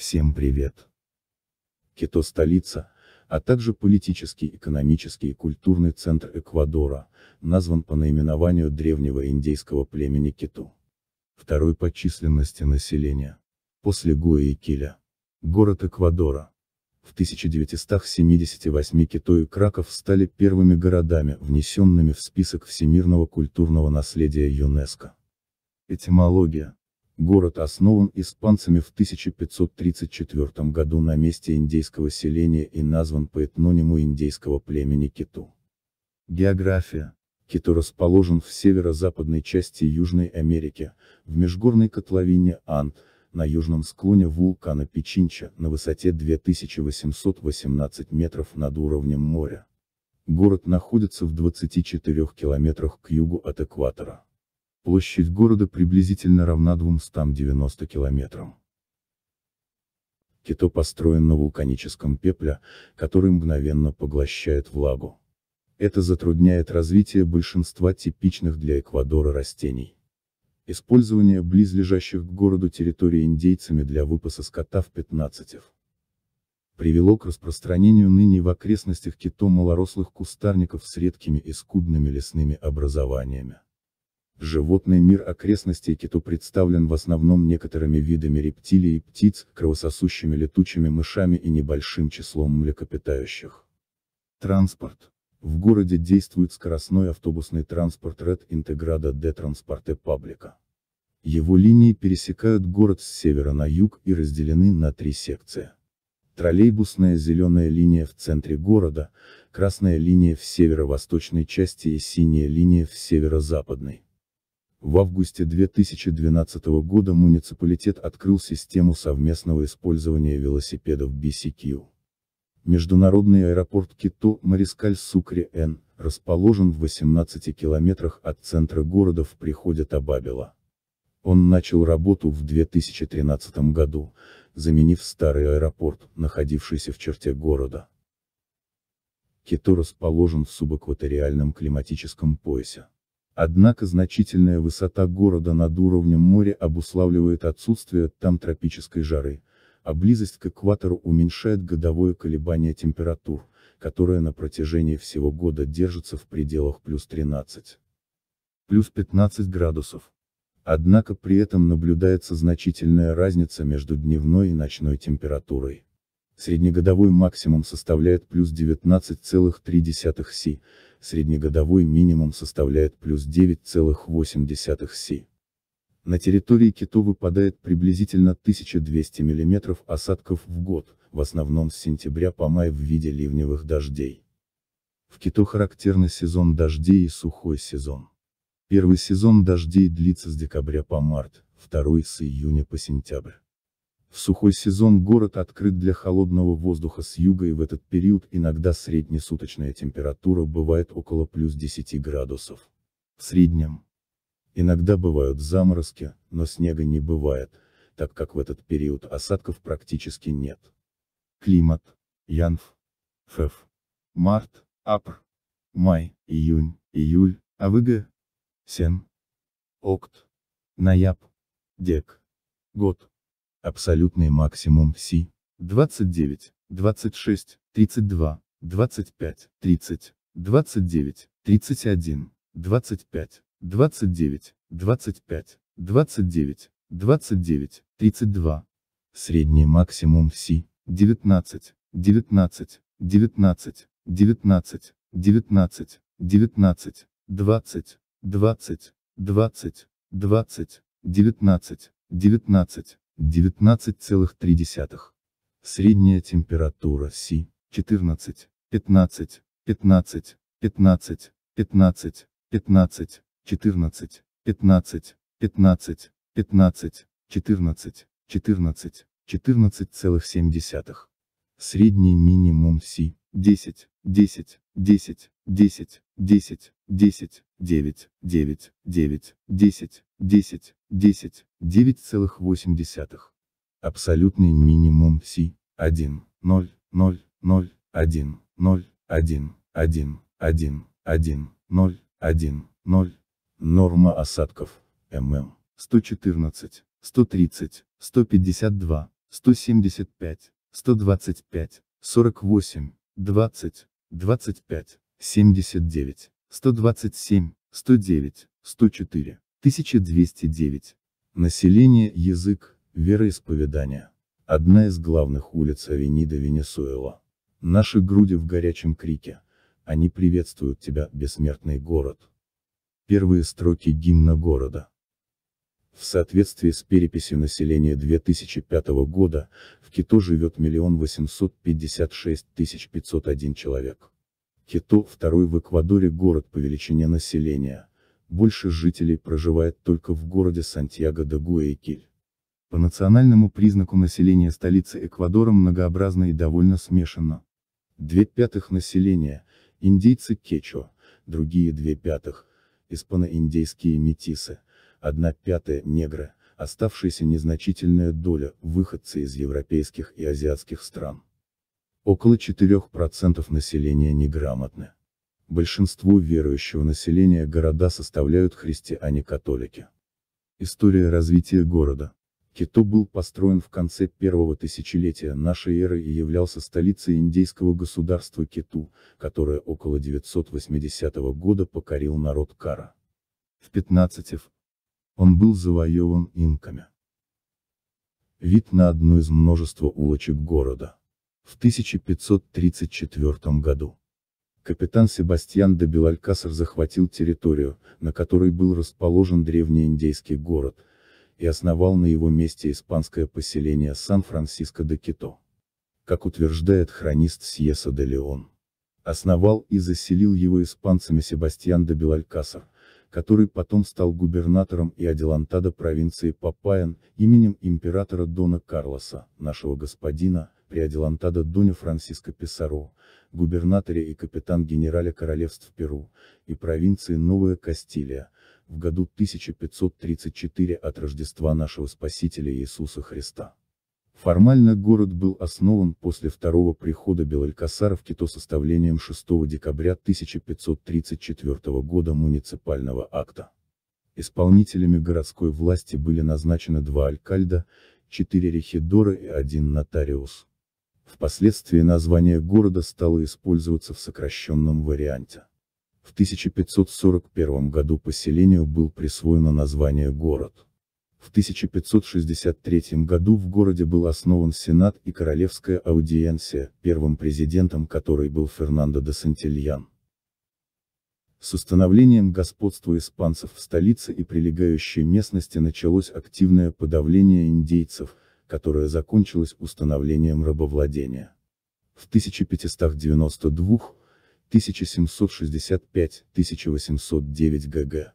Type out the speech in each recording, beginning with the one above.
Всем привет! Кито – столица, а также политический, экономический и культурный центр Эквадора, назван по наименованию древнего индейского племени Киту. Второй по численности населения. После Гуя и Киля. Город Эквадора. В 1978 Кито и Краков стали первыми городами, внесенными в список всемирного культурного наследия ЮНЕСКО. Этимология Город основан испанцами в 1534 году на месте индейского селения и назван по этнониму индейского племени Киту. География. Киту расположен в северо-западной части Южной Америки, в межгорной котловине Анд, на южном склоне вулкана Печинча, на высоте 2818 метров над уровнем моря. Город находится в 24 километрах к югу от экватора. Площадь города приблизительно равна 290 километрам. Кито построен на вулканическом пепле, который мгновенно поглощает влагу. Это затрудняет развитие большинства типичных для Эквадора растений. Использование близлежащих к городу территорий индейцами для выпаса скота в 15 привело к распространению ныне в окрестностях кито малорослых кустарников с редкими и скудными лесными образованиями. Животный мир окрестностей Киту представлен в основном некоторыми видами рептилий и птиц, кровососущими летучими мышами и небольшим числом млекопитающих. Транспорт. В городе действует скоростной автобусный транспорт Red Integrada de Transporte Паблика. Его линии пересекают город с севера на юг и разделены на три секции. Троллейбусная зеленая линия в центре города, красная линия в северо-восточной части и синяя линия в северо-западной. В августе 2012 года муниципалитет открыл систему совместного использования велосипедов BCQ. Международный аэропорт Кито Марискаль Сукре Н расположен в 18 километрах от центра города в приходе Табабела. Он начал работу в 2013 году, заменив старый аэропорт, находившийся в черте города. Кито расположен в субэкваториальном климатическом поясе. Однако значительная высота города над уровнем моря обуславливает отсутствие там тропической жары, а близость к экватору уменьшает годовое колебание температур, которое на протяжении всего года держится в пределах плюс 13. Плюс 15 градусов. Однако при этом наблюдается значительная разница между дневной и ночной температурой среднегодовой максимум составляет плюс 19,3 си, среднегодовой минимум составляет плюс 9,8 си. На территории Кито выпадает приблизительно 1200 мм осадков в год, в основном с сентября по май в виде ливневых дождей. В Кито характерны сезон дождей и сухой сезон. Первый сезон дождей длится с декабря по март, второй с июня по сентябрь. В сухой сезон город открыт для холодного воздуха с юга и в этот период иногда среднесуточная температура бывает около плюс 10 градусов. В среднем. Иногда бывают заморозки, но снега не бывает, так как в этот период осадков практически нет. Климат. янв, Фев. Март, Апр. Май, Июнь, Июль, Авыга. Сен. Окт. Наяп. Дек. Год абсолютный максимум Си, 29, 26, 32, 25, 30, 29, 31, 25, 29, 25, 29, 29, 32, средний максимум Си, 19, 19, 19, 19, 19, 19, 20, 20, 20, 20, 19, 19, 19,3. Средняя температура Си 14, 15, 15, 15, 15, 15, 14, 15, 15, 15, 14, 14, 14,7. Средний минимум Си 10, 10, 10, 10, 10, 10, 9, 9, 9, 10, 10, 10, 9,8. Абсолютный минимум Си, 1, 0, 0, 0, 1, 0, 1, 1, 1, 1, 0, 1, 0. Норма осадков, ММ, 114, 130, 152, 175, 125, 48, 20, 25, 79, 127, 109, 104, 1209. Население, язык, вероисповедание. Одна из главных улиц Авенида Венесуэла. Наши груди в горячем крике. Они приветствуют тебя, бессмертный город. Первые строки гимна города. В соответствии с переписью населения 2005 года, в Кито живет 1 856 501 человек. Кито – второй в Эквадоре город по величине населения – больше жителей проживает только в городе Сантьяго-де-Гуэйкиль. По национальному признаку население столицы Эквадора многообразно и довольно смешано. Две пятых населения – индейцы кечо, другие две пятых – испано-индейские метисы, одна пятая – негры, оставшаяся незначительная доля – выходцы из европейских и азиатских стран. Около 4% населения неграмотны. Большинство верующего населения города составляют христиане-католики. История развития города. Кито был построен в конце первого тысячелетия нашей эры и являлся столицей индейского государства Киту, которое около 980 года покорил народ Кара. В 15 -х он был завоеван инками. Вид на одну из множества улочек города. В 1534 году капитан Себастьян де Белалькасар захватил территорию, на которой был расположен древний индейский город, и основал на его месте испанское поселение Сан-Франциско де Кито. Как утверждает хронист Сьеса де Леон. Основал и заселил его испанцами Себастьян де Белалькасар, который потом стал губернатором и аделантада провинции Папаян, именем императора Дона Карлоса, нашего господина, при Адилантадо Дуню Франциско Писаро, губернаторе и капитан генерале королевств Перу и провинции Новая Кастилия, в году 1534 от Рождества нашего Спасителя Иисуса Христа. Формально город был основан после второго прихода Белалькасара в Кито составлением 6 декабря 1534 года муниципального акта. Исполнителями городской власти были назначены два алькальда, четыре рехидора и один нотариус. Впоследствии название города стало использоваться в сокращенном варианте. В 1541 году поселению был присвоено название город. В 1563 году в городе был основан Сенат и Королевская аудиенция, первым президентом которой был Фернандо де Сантильян. С установлением господства испанцев в столице и прилегающей местности началось активное подавление индейцев, которая закончилась установлением рабовладения. В 1592, 1765, 1809 г.г.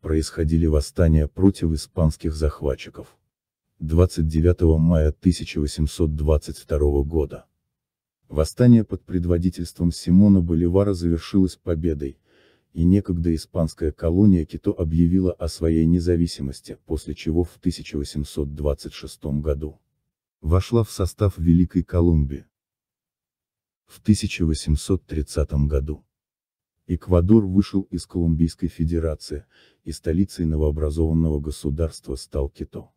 происходили восстания против испанских захватчиков. 29 мая 1822 года. Восстание под предводительством Симона Боливара завершилось победой, и некогда испанская колония Кито объявила о своей независимости, после чего в 1826 году вошла в состав Великой Колумбии. В 1830 году Эквадор вышел из Колумбийской Федерации, и столицей новообразованного государства стал Кито.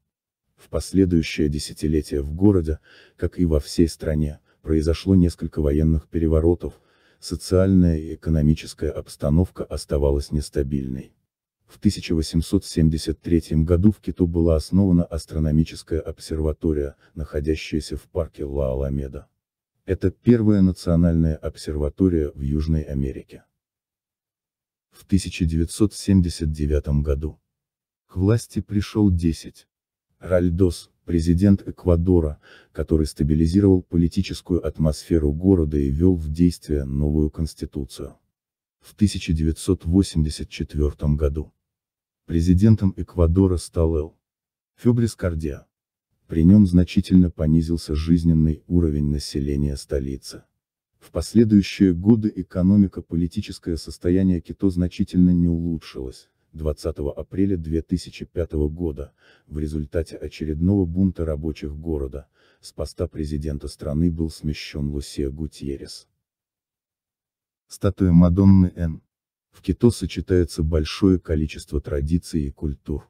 В последующее десятилетие в городе, как и во всей стране, произошло несколько военных переворотов, социальная и экономическая обстановка оставалась нестабильной. В 1873 году в Киту была основана астрономическая обсерватория, находящаяся в парке Ла-Аламеда. Это первая национальная обсерватория в Южной Америке. В 1979 году. К власти пришел 10. Ральдос, президент Эквадора, который стабилизировал политическую атмосферу города и ввел в действие новую конституцию. В 1984 году. Президентом Эквадора стал Эл. Фебрис Кардиа. При нем значительно понизился жизненный уровень населения столицы. В последующие годы экономико-политическое состояние Кито значительно не улучшилось. 20 апреля 2005 года, в результате очередного бунта рабочих города, с поста президента страны был смещен Лусия Гутьерес. Статуя Мадонны Н. В Кито сочетается большое количество традиций и культур.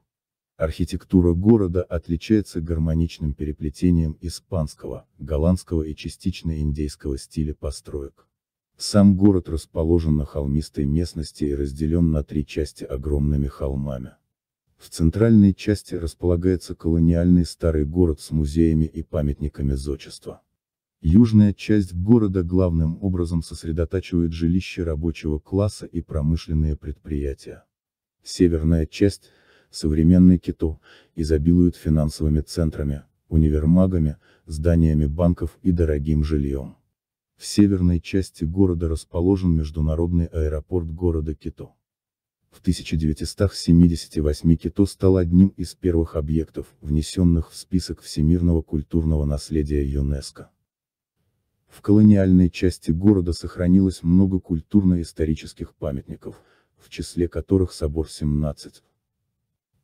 Архитектура города отличается гармоничным переплетением испанского, голландского и частично индейского стиля построек. Сам город расположен на холмистой местности и разделен на три части огромными холмами. В центральной части располагается колониальный старый город с музеями и памятниками зодчества. Южная часть города главным образом сосредотачивает жилища рабочего класса и промышленные предприятия. Северная часть, современный Кито изобилует финансовыми центрами, универмагами, зданиями банков и дорогим жильем. В северной части города расположен международный аэропорт города Кито. В 1978 Кито стал одним из первых объектов, внесенных в список всемирного культурного наследия ЮНЕСКО. В колониальной части города сохранилось много культурно-исторических памятников, в числе которых собор 17.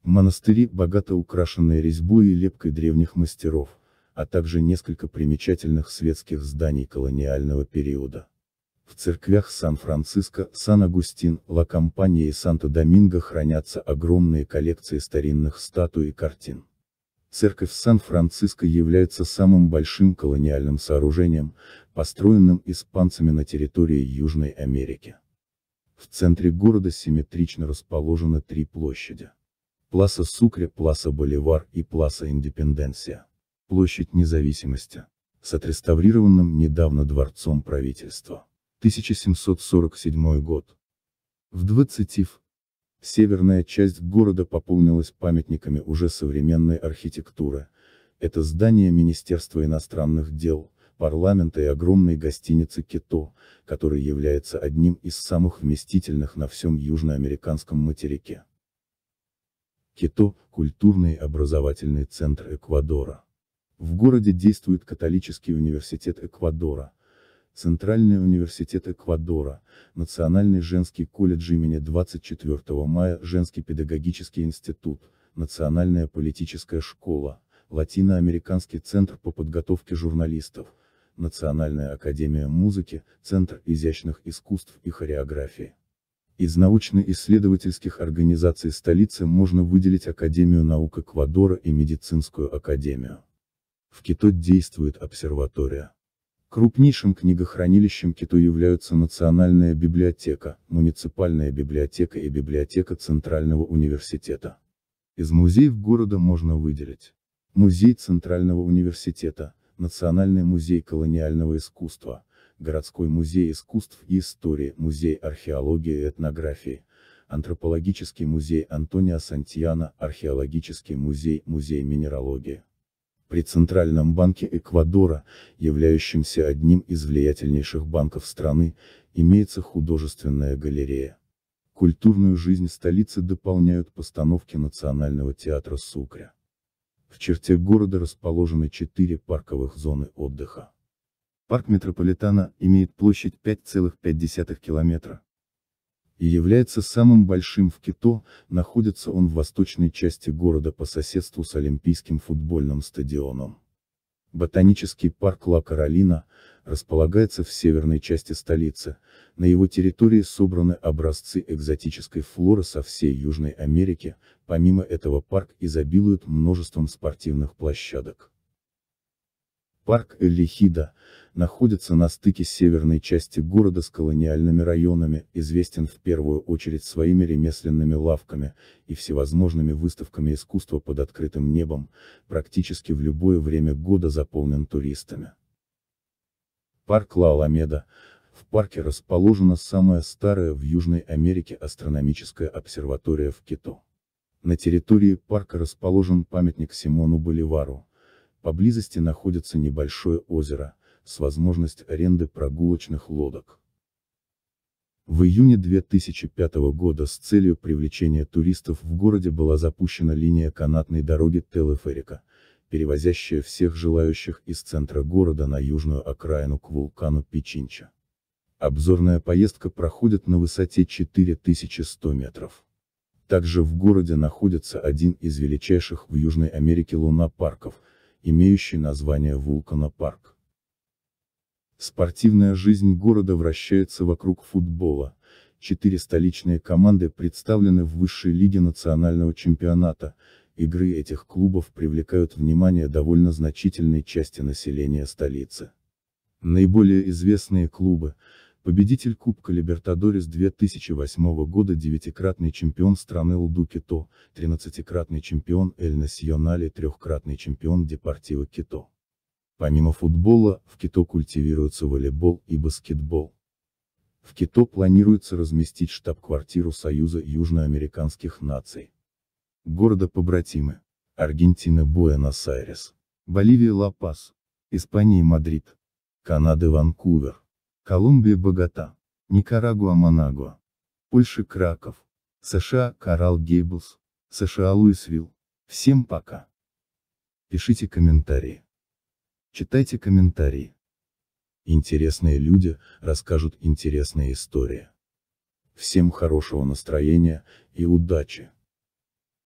Монастыри, богато украшенные резьбой и лепкой древних мастеров, а также несколько примечательных светских зданий колониального периода. В церквях Сан-Франциско, Сан-Агустин, ла кампания и Санто-Доминго хранятся огромные коллекции старинных статуй и картин. Церковь Сан-Франциско является самым большим колониальным сооружением, построенным испанцами на территории Южной Америки. В центре города симметрично расположены три площади. Пласа Сукре, Пласа Боливар и Пласа Индепенденсия площадь независимости, с отреставрированным недавно дворцом правительства. 1747 год. В 20 в северная часть города пополнилась памятниками уже современной архитектуры. Это здание Министерства иностранных дел, парламента и огромной гостиницы Кито, который является одним из самых вместительных на всем южноамериканском материке. Кито – культурный и образовательный центр Эквадора. В городе действует католический университет Эквадора, Центральный университет Эквадора, Национальный женский колледж имени 24 мая, Женский педагогический институт, Национальная политическая школа, Латиноамериканский центр по подготовке журналистов, Национальная академия музыки, Центр изящных искусств и хореографии. Из научно-исследовательских организаций столицы можно выделить Академию наук Эквадора и Медицинскую академию. В Кито действует обсерватория. Крупнейшим книгохранилищем Кито являются Национальная библиотека, Муниципальная библиотека и Библиотека Центрального университета. Из музеев города можно выделить Музей Центрального университета, Национальный музей колониального искусства, Городской музей искусств и истории, Музей археологии и этнографии, Антропологический музей Антонио Сантьяна, Археологический музей, Музей минералогии при Центральном банке Эквадора, являющемся одним из влиятельнейших банков страны, имеется художественная галерея. Культурную жизнь столицы дополняют постановки Национального театра Сукря. В черте города расположены четыре парковых зоны отдыха. Парк метрополитана имеет площадь 5,5 километра, и является самым большим в Кито, находится он в восточной части города по соседству с Олимпийским футбольным стадионом. Ботанический парк Ла Каролина, располагается в северной части столицы, на его территории собраны образцы экзотической флоры со всей Южной Америки, помимо этого парк изобилует множеством спортивных площадок. Парк Элихида находится на стыке северной части города с колониальными районами, известен в первую очередь своими ремесленными лавками и всевозможными выставками искусства под открытым небом, практически в любое время года заполнен туристами. Парк Ла-Аламеда. В парке расположена самая старая в Южной Америке астрономическая обсерватория в Кито. На территории парка расположен памятник Симону Боливару, Поблизости находится небольшое озеро, с возможностью аренды прогулочных лодок. В июне 2005 года с целью привлечения туристов в городе была запущена линия канатной дороги Телеферика, перевозящая всех желающих из центра города на южную окраину к вулкану Печинча. Обзорная поездка проходит на высоте 4100 метров. Также в городе находится один из величайших в Южной Америке лунопарков – имеющий название Вулкана Парк. Спортивная жизнь города вращается вокруг футбола. Четыре столичные команды представлены в высшей лиге национального чемпионата. Игры этих клубов привлекают внимание довольно значительной части населения столицы. Наиболее известные клубы победитель Кубка Либертадорис 2008 года девятикратный чемпион страны Лду тринадцатикратный чемпион Эль Насионале, трехкратный чемпион Депортива Кито. Помимо футбола, в Кито культивируются волейбол и баскетбол. В Кито планируется разместить штаб-квартиру Союза южноамериканских наций. Города-побратимы. Аргентина Буэнос-Айрес. Боливия Ла-Пас. Испания Мадрид. Канада Ванкувер. Колумбия – Богата. Никарагуа – Манагуа. Польша – Краков. США – Коралл Гейблс. США – Луисвилл. Всем пока. Пишите комментарии. Читайте комментарии. Интересные люди расскажут интересные истории. Всем хорошего настроения и удачи!